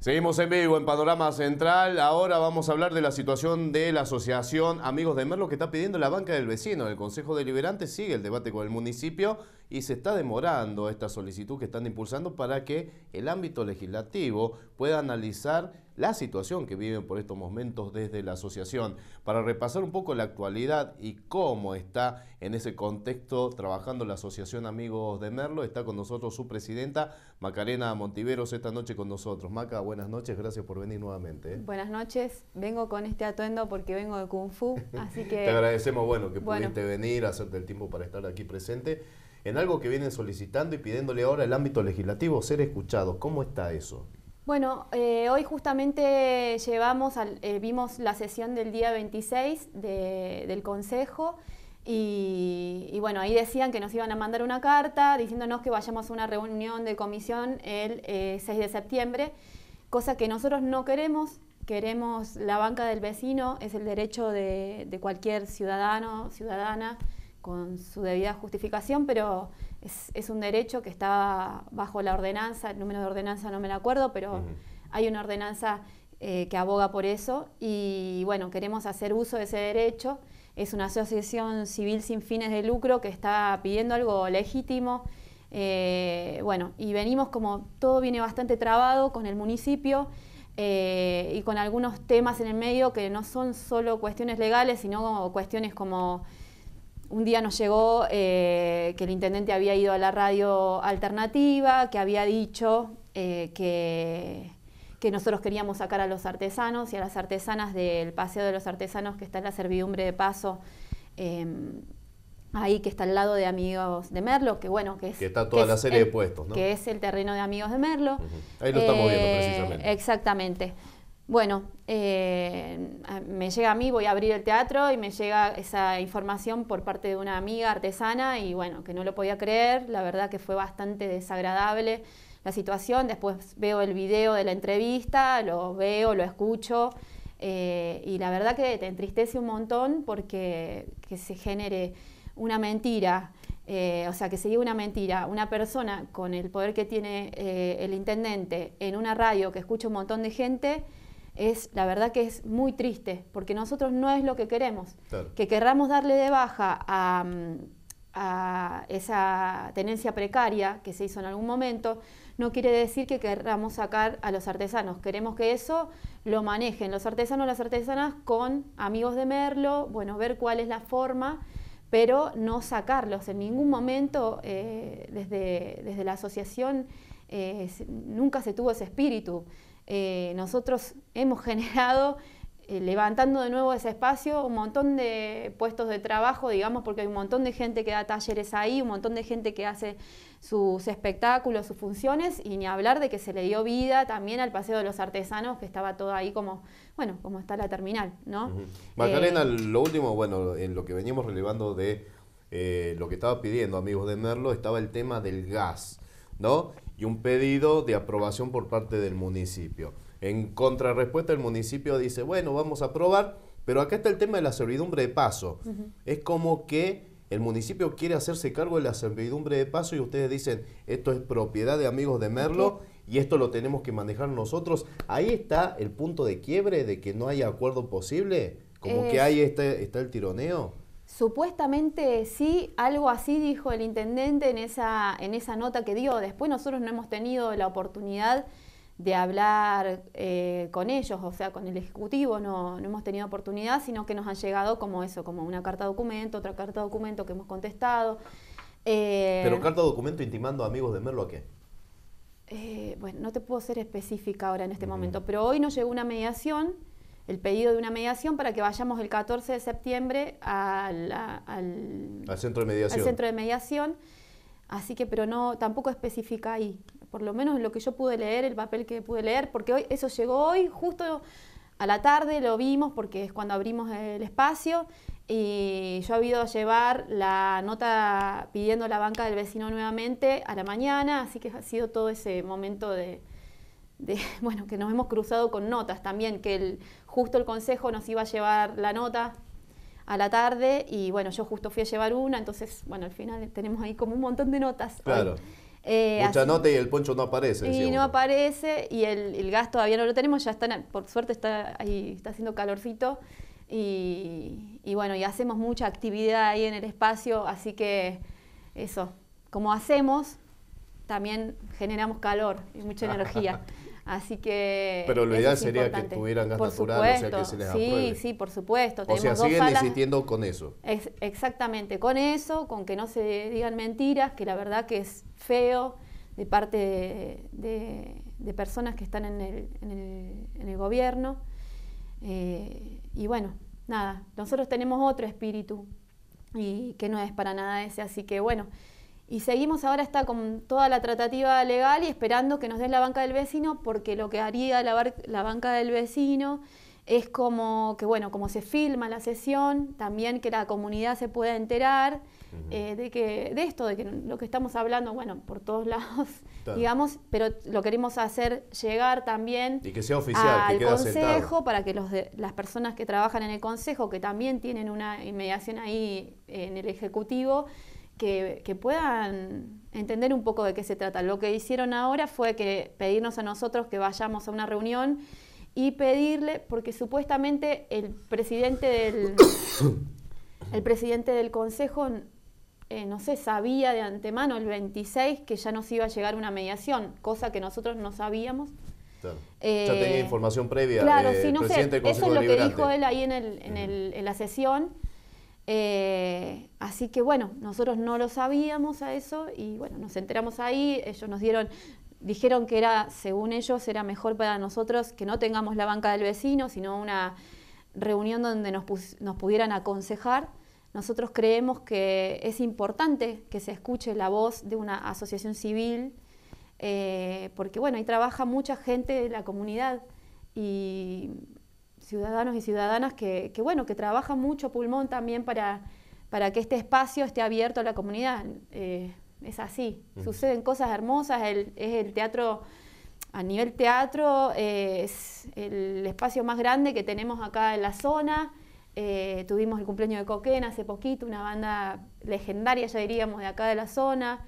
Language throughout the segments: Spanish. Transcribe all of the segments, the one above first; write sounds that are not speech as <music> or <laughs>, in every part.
Seguimos en vivo en Panorama Central. Ahora vamos a hablar de la situación de la Asociación Amigos de Merlo que está pidiendo la banca del vecino. El Consejo Deliberante sigue el debate con el municipio y se está demorando esta solicitud que están impulsando para que el ámbito legislativo pueda analizar la situación que viven por estos momentos desde la asociación. Para repasar un poco la actualidad y cómo está en ese contexto trabajando la asociación Amigos de Merlo, está con nosotros su presidenta Macarena Montiveros esta noche con nosotros. Maca, buenas noches, gracias por venir nuevamente. ¿eh? Buenas noches, vengo con este atuendo porque vengo de Kung Fu, así <laughs> que... Te agradecemos, bueno, que pudiste venir, hacerte el tiempo para estar aquí presente en algo que vienen solicitando y pidiéndole ahora el ámbito legislativo ser escuchado. ¿Cómo está eso? Bueno, eh, hoy justamente llevamos eh, vimos la sesión del día 26 del Consejo y, bueno, ahí decían que nos iban a mandar una carta diciéndonos que vayamos a una reunión de comisión el 6 eh, de septiembre, cosa que nosotros no queremos, queremos la banca del vecino, es el derecho de cualquier ciudadano, ciudadana con su debida justificación, pero es, un derecho que está bajo la ordenanza, el número de ordenanza no me lo acuerdo, pero hay una ordenanza eh, que aboga por eso y bueno, queremos hacer uso de ese derecho. Es una asociación civil sin fines de lucro que está pidiendo algo legítimo. Eh, bueno, y venimos como todo viene bastante trabado con el municipio. Eh, y con algunos temas en el medio que no son solo cuestiones legales, sino cuestiones como un día nos llegó eh, que el intendente había ido a la radio alternativa, que había dicho eh, que, nosotros queríamos sacar a los artesanos y a las artesanas del Paseo de los Artesanos, que está en la servidumbre de paso, em, ahí que está al lado de Amigos de Merlo, que bueno, que es... Que está toda la serie de puestos, ¿no? Que es el terreno de Amigos de Merlo. Ahí lo estamos viendo eh, precisamente. Exactamente bueno, eh, me llega a mí, voy a abrir el teatro y me llega esa información por parte de una amiga artesana y bueno, que no lo podía creer, la verdad que fue bastante desagradable la situación, después veo el video de la entrevista, lo veo, lo escucho eh, y la verdad que te entristece un montón porque que se genere una mentira. Eh, o sea, que se diga una mentira, una persona con el poder que tiene el intendente en una radio que escucha un montón de gente, es la verdad que es muy triste, porque nosotros no es lo que queremos. Que querramos darle de baja mm, a, esa tenencia precaria que se hizo en algún momento, no quiere decir que querramos sacar a los artesanos. Queremos que eso lo manejen los artesanos, las artesanas con amigos de Merlo, bueno, ver cuál es la forma pero no sacarlos en ningún momento eh, desde, desde la asociación eh, nunca se tuvo ese espíritu eh, nosotros hemos generado, eh, levantando de nuevo ese espacio, un montón de puestos de trabajo, digamos, porque hay un montón de gente que da talleres ahí, un montón de gente que hace sus espectáculos, sus funciones, y ni hablar de que se le dio vida también al Paseo de los Artesanos, que estaba todo ahí como, bueno, como está la terminal, ¿no? Magdalena, eh, lo último, bueno, en lo que veníamos relevando de lo que estaba pidiendo amigos de Merlo, estaba el tema del gas, ¿no? y un pedido de aprobación por parte del municipio. En contrarrespuesta, el municipio dice, bueno, vamos a aprobar, pero acá está el tema de la servidumbre de paso. Es como que el municipio quiere hacerse cargo de la servidumbre de paso y ustedes dicen, esto es propiedad de amigos de Merlo. Y esto lo tenemos que manejar nosotros. Ahí está el punto de quiebre de que no hay acuerdo posible. Como que ahí este está el tironeo. Supuestamente sí, algo así dijo el intendente en esa, en esa nota que dio. Después nosotros no hemos tenido la oportunidad de hablar eh, con ellos, o sea, con el Ejecutivo, no, no, hemos tenido oportunidad, sino que nos han llegado como eso, como una carta documento, otra carta documento que hemos contestado. Eh, pero carta documento intimando a amigos de Merlo a qué? Eh, bueno, no te puedo ser específica ahora en este momento, pero hoy nos llegó una mediación el pedido de una mediación para que vayamos el 14 de septiembre al, centro de mediación. centro de mediación. Así que, pero no, tampoco especifica ahí, por lo menos lo que yo pude leer, el papel que pude leer, porque hoy eso llegó hoy, justo a la tarde lo vimos porque es cuando abrimos el espacio y yo he ido a llevar la nota pidiendo la banca del vecino nuevamente a la mañana, así que ha sido todo ese momento de, <laughs> bueno, que nos hemos cruzado con notas también, que justo el consejo nos iba a llevar la nota a la tarde y bueno, yo justo fui a llevar una, entonces, bueno, al final tenemos ahí como un montón de notas. Claro. Eh, mucha nota y el poncho no aparece. Y no aparece y el, el, gas todavía no lo tenemos, ya están, por suerte está ahí, está haciendo calorcito. Y, y, bueno, y hacemos mucha actividad ahí en el espacio, así que eso, como hacemos, también generamos calor y mucha energía. <laughs> Así que. Pero lo ideal sería que tuvieran gas o sea que se les Sí, sí, por supuesto. O sea, siguen insistiendo con eso. Es, exactamente, con eso, con que no se digan mentiras, que la verdad que es feo de parte de, personas que están en el, gobierno. Eh, y bueno, nada, nosotros tenemos otro espíritu y que no es para nada ese, así que bueno. Y seguimos ahora está con toda la tratativa legal y esperando que nos dé la banca del vecino, porque lo que haría la, banca del vecino es como que, bueno, como se filma la sesión, también que la comunidad se pueda enterar eh, de, que, de esto, de que lo que estamos hablando, bueno, por todos lados, <laughs> digamos, pero lo queremos hacer llegar también y que sea oficial, al consejo para que las personas que trabajan en el consejo, que también tienen una inmediación ahí en el ejecutivo, que, puedan entender un poco de qué se trata. Lo que hicieron ahora fue que pedirnos a nosotros que vayamos a una reunión y pedirle, porque supuestamente el presidente del, <coughs> el presidente del consejo, eh, no sé, sabía de antemano el 26 que ya nos iba a llegar una mediación, cosa que nosotros no sabíamos. Eh, ya tenía información previa. Claro, sí, no sé, eso es lo que dijo él ahí en, en la sesión eh, así que bueno, nosotros no lo sabíamos a eso y bueno, nos enteramos ahí, ellos nos dieron, dijeron que era, según ellos, era mejor para nosotros que no tengamos la banca del vecino, sino una reunión donde nos, pudieran aconsejar. Nosotros creemos que es importante que se escuche la voz de una asociación civil, eh, porque bueno, ahí trabaja mucha gente de la comunidad y ciudadanos y ciudadanas que, bueno, que trabajan mucho pulmón también para, que este espacio esté abierto a la comunidad. Eh, es así, suceden cosas hermosas, es el teatro, a nivel teatro, eh, es el espacio más grande que tenemos acá en la zona. Eh, tuvimos el cumpleaños de Coquena hace poquito, una banda legendaria, ya diríamos, de acá de la zona.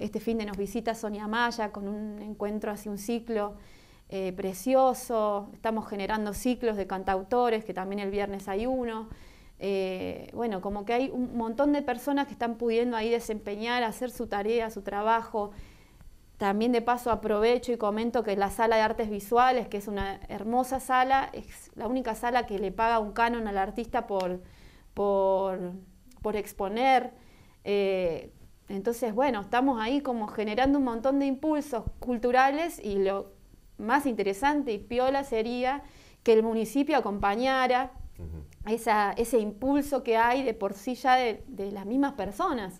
este fin de nos visita Sonia Maya con un encuentro, hace un ciclo eh, precioso, estamos generando ciclos de cantautores, que también el viernes hay uno. Eh, bueno, como que hay un montón de personas que están pudiendo ahí desempeñar, hacer su tarea, su trabajo. También de paso aprovecho y comento que la sala de artes visuales, que es una hermosa sala, es la única sala que le paga un canon al artista por, por, exponer. Eh, entonces, bueno, estamos ahí como generando un montón de impulsos culturales y lo más interesante y piola sería que el municipio acompañara esa, ese impulso que hay de por sí ya de, las mismas personas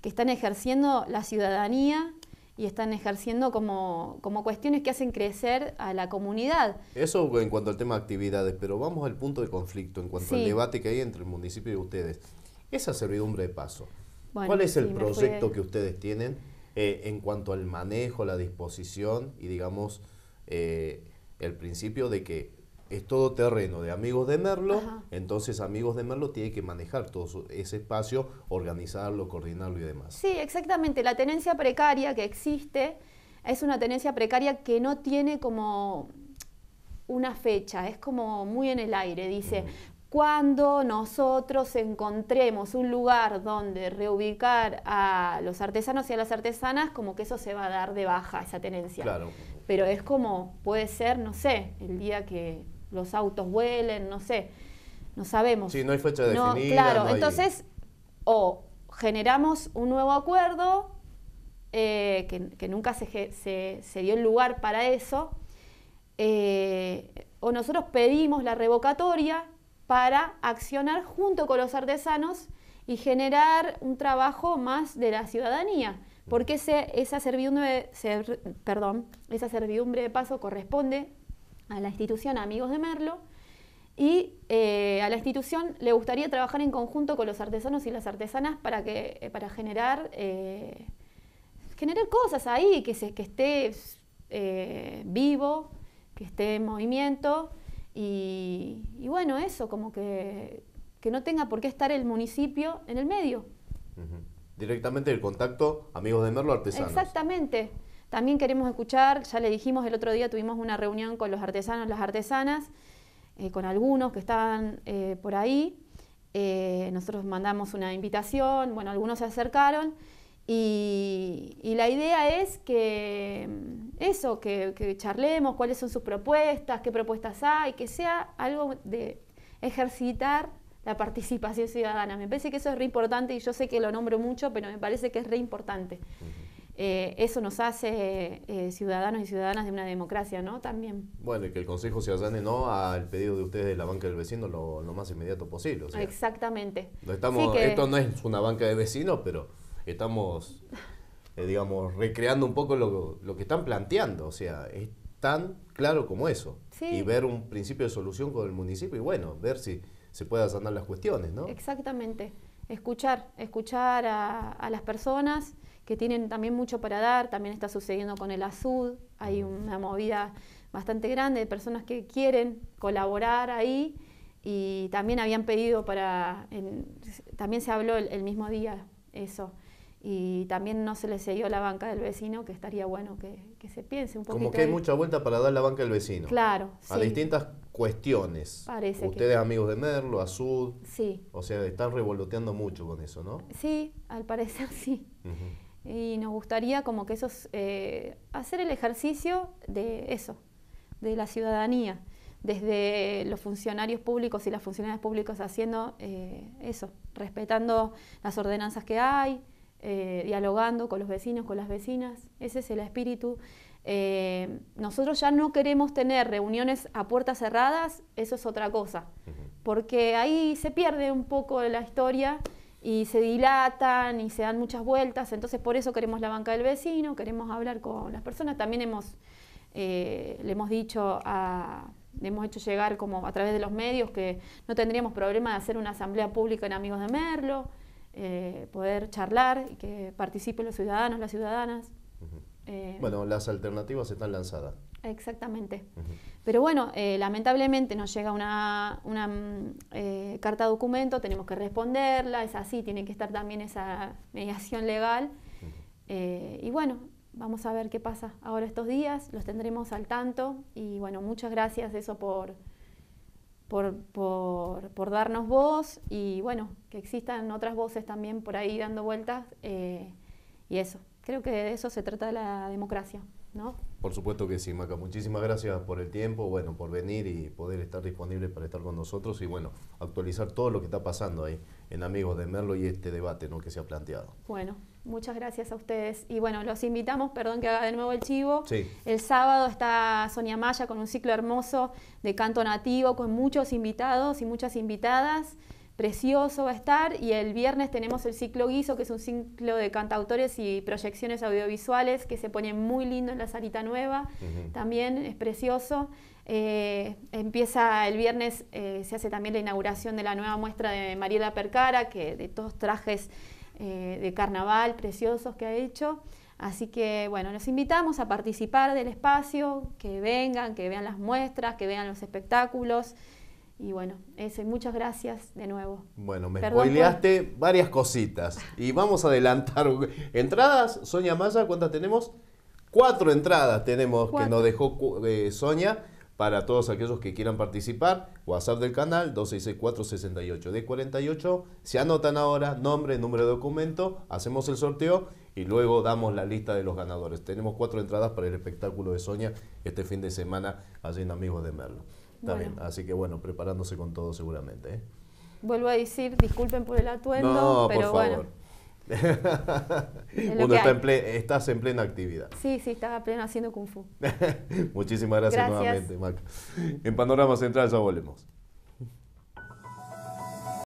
que están ejerciendo la ciudadanía y están ejerciendo como, como cuestiones que hacen crecer a la comunidad. Eso en cuanto al tema de actividades, pero vamos al punto de conflicto, en cuanto al debate que hay entre el municipio y ustedes. Esa servidumbre de paso. ¿Cuál es el proyecto que ustedes tienen eh, en cuanto al manejo, la disposición y digamos eh, el principio de que es todo terreno de amigos de Merlo, entonces amigos de Merlo tiene que manejar todo ese espacio, organizarlo, coordinarlo y demás. Sí, exactamente. La tenencia precaria que existe es una tenencia precaria que no tiene como una fecha, es como muy en el aire, dice. Cuando nosotros encontremos un lugar donde reubicar a los artesanos y a las artesanas, como que eso se va a dar de baja, esa tenencia. Claro pero es como puede ser, no sé, el día que los autos vuelen, no sé, no sabemos. Sí, no hay fecha definida. Claro, entonces o generamos un nuevo acuerdo eh, que, nunca se, dio el lugar para eso, eh, o nosotros pedimos la revocatoria para accionar junto con los artesanos y generar un trabajo más de la ciudadanía porque esa, servidumbre, de paso corresponde a la institución Amigos de Merlo y eh, a la institución le gustaría trabajar en conjunto con los artesanos y las artesanas para, que, eh, para generar, eh, generar cosas ahí, que, se, que esté vivo, que esté en movimiento y, bueno, eso, como que, no tenga por qué estar el municipio en el medio directamente el contacto Amigos de Merlo Artesanos. Exactamente. También queremos escuchar, ya le dijimos el otro día, tuvimos una reunión con los artesanos, las artesanas, eh, con algunos que estaban eh, por ahí. Eh, nosotros mandamos una invitación, bueno, algunos se acercaron y, la idea es que mm, eso, que, charlemos, cuáles son sus propuestas, qué propuestas hay, que sea algo de ejercitar la participación ciudadana. Me parece que eso es re importante y yo sé que lo nombro mucho, pero me parece que es re importante. Eh, eso nos hace eh, ciudadanos y ciudadanas de una democracia, ¿no? También. Bueno, y que el Consejo se allane no al pedido de ustedes de la banca del vecino lo, más inmediato posible. Exactamente. No estamos, Esto no es una banca de vecinos, pero estamos, eh, digamos, recreando un poco lo, lo, que están planteando. O sea, es tan claro como eso. Y ver un principio de solución con el municipio y bueno, ver si se pueda sanar las cuestiones, ¿no? Exactamente. Escuchar, escuchar a, las personas que tienen también mucho para dar, también está sucediendo con el ASUD, hay mm. una movida bastante grande de personas que quieren colaborar ahí y también habían pedido para, también se habló el mismo día eso, y también no se le cedió la banca del vecino, que estaría bueno que, se piense un poco. Como que hay mucha vuelta para dar la banca del vecino. Claro. A distintas cuestiones. Ustedes amigos de Merlo, Azud. Sí. O sea, están revoloteando mucho con eso, ¿no? Sí, al parecer <laughs> sí. Y nos gustaría como que esos, eh, hacer el ejercicio de eso, de la ciudadanía, desde los funcionarios públicos y las funcionarias públicas haciendo eh, eso, respetando las ordenanzas que hay, eh, dialogando con los vecinos, con las vecinas. Ese es el espíritu. Eh, nosotros ya no queremos tener reuniones a puertas cerradas, eso es otra cosa, porque ahí se pierde un poco la historia y se dilatan y se dan muchas vueltas, entonces por eso queremos la banca del vecino, queremos hablar con las personas, también hemos, eh, le hemos dicho a, le hemos hecho llegar como a través de los medios que no tendríamos problema de hacer una asamblea pública en Amigos de Merlo, eh, poder charlar y que participen los ciudadanos, las ciudadanas. Eh, bueno, las alternativas están lanzadas. Exactamente. Pero bueno, eh, lamentablemente nos llega una, una mm, carta documento, tenemos que responderla, es así, tiene que estar también esa mediación legal. y bueno, vamos a ver qué pasa ahora estos días, los tendremos al tanto. Y bueno, muchas gracias eso por, por, por, darnos voz y bueno, que existan otras voces también por ahí dando vueltas eh, y eso. Creo que de eso se trata la democracia, ¿no? Por supuesto que sí, Maca. Muchísimas gracias por el tiempo, bueno, por venir y poder estar disponible para estar con nosotros y bueno, actualizar todo lo que está pasando ahí en Amigos de Merlo y este debate ¿no? que se ha planteado. Bueno, Muchas gracias a ustedes. Y bueno, los invitamos, perdón que haga de nuevo el chivo. Sí. El sábado está Sonia Maya con un ciclo hermoso de canto nativo, con muchos invitados y muchas invitadas. Precioso va a estar. Y el viernes tenemos el ciclo Guiso, que es un ciclo de cantautores y proyecciones audiovisuales que se ponen muy lindo en la salita nueva. También es precioso. Eh, empieza el viernes, eh, se hace también la inauguración de la nueva muestra de Mariela Percara, que de todos trajes eh, de carnaval preciosos que ha hecho. Así que bueno, nos invitamos a participar del espacio, que vengan, que vean las muestras, que vean los espectáculos. Y bueno, muchas gracias de nuevo. Bueno, me spoileaste varias cositas. Y vamos a adelantar. Entradas, Sonia Maya, ¿cuántas tenemos? Cuatro entradas tenemos que nos dejó eh, Sonia para todos aquellos que quieran participar. WhatsApp del canal 266468. d 48 Se anotan ahora nombre, número de documento, hacemos el sorteo y luego damos la lista de los ganadores. Tenemos cuatro entradas para el espectáculo de Sonia este fin de semana haciendo Amigos de Merlo. También. Así que bueno, preparándose con todo seguramente. ¿eh? Vuelvo a decir, disculpen por el atuendo, pero bueno. <laughs> estás en plena actividad. Sí, sí, estaba pleno haciendo kung fu. <laughs> Muchísimas gracias, gracias. nuevamente, Mac. En Panorama Central ya volvemos.